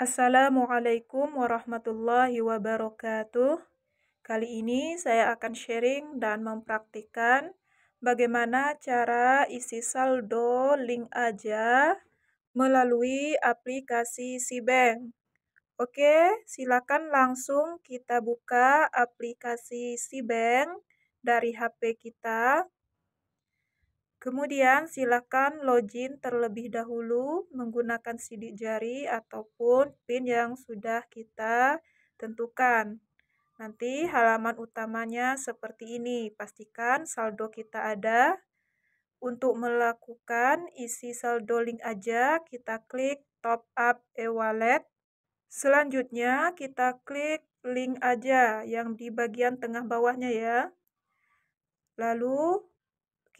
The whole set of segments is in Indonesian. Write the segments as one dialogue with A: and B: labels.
A: Assalamualaikum warahmatullahi wabarakatuh. Kali ini saya akan sharing dan mempraktikkan bagaimana cara isi saldo link aja melalui aplikasi Sibank. Oke, silakan langsung kita buka aplikasi Sibank dari HP kita. Kemudian silakan login terlebih dahulu menggunakan sidik jari ataupun PIN yang sudah kita tentukan. Nanti halaman utamanya seperti ini. Pastikan saldo kita ada. Untuk melakukan isi saldo link aja, kita klik top up e-wallet. Selanjutnya kita klik link aja yang di bagian tengah bawahnya ya. Lalu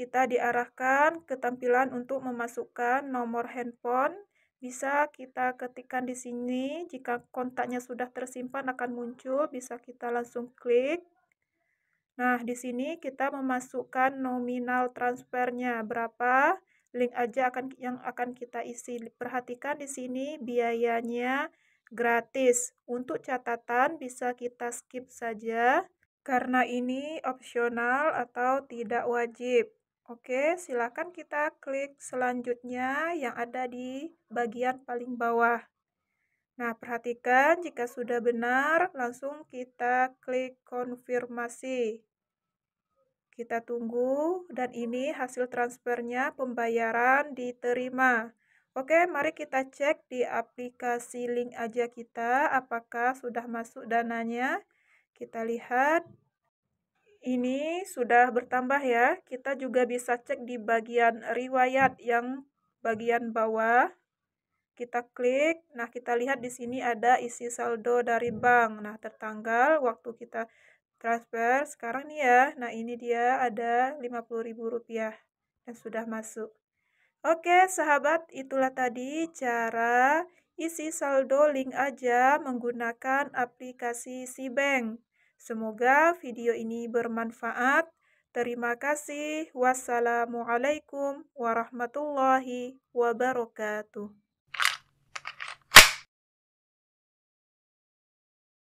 A: kita diarahkan ke tampilan untuk memasukkan nomor handphone. Bisa kita ketikkan di sini, jika kontaknya sudah tersimpan akan muncul, bisa kita langsung klik. Nah, di sini kita memasukkan nominal transfernya berapa, link aja akan yang akan kita isi. Perhatikan di sini biayanya gratis. Untuk catatan bisa kita skip saja karena ini opsional atau tidak wajib. Oke, silakan kita klik selanjutnya yang ada di bagian paling bawah. Nah, perhatikan jika sudah benar, langsung kita klik konfirmasi. Kita tunggu dan ini hasil transfernya pembayaran diterima. Oke, mari kita cek di aplikasi link aja kita apakah sudah masuk dananya. Kita lihat ini sudah bertambah ya. Kita juga bisa cek di bagian riwayat yang bagian bawah. Kita klik. Nah, kita lihat di sini ada isi saldo dari bank. Nah, tertanggal waktu kita transfer sekarang nih ya. Nah, ini dia ada Rp50.000 yang sudah masuk. Oke, sahabat, itulah tadi cara isi saldo link aja menggunakan aplikasi Sibank. Semoga video ini bermanfaat. Terima kasih. Wassalamualaikum warahmatullahi wabarakatuh.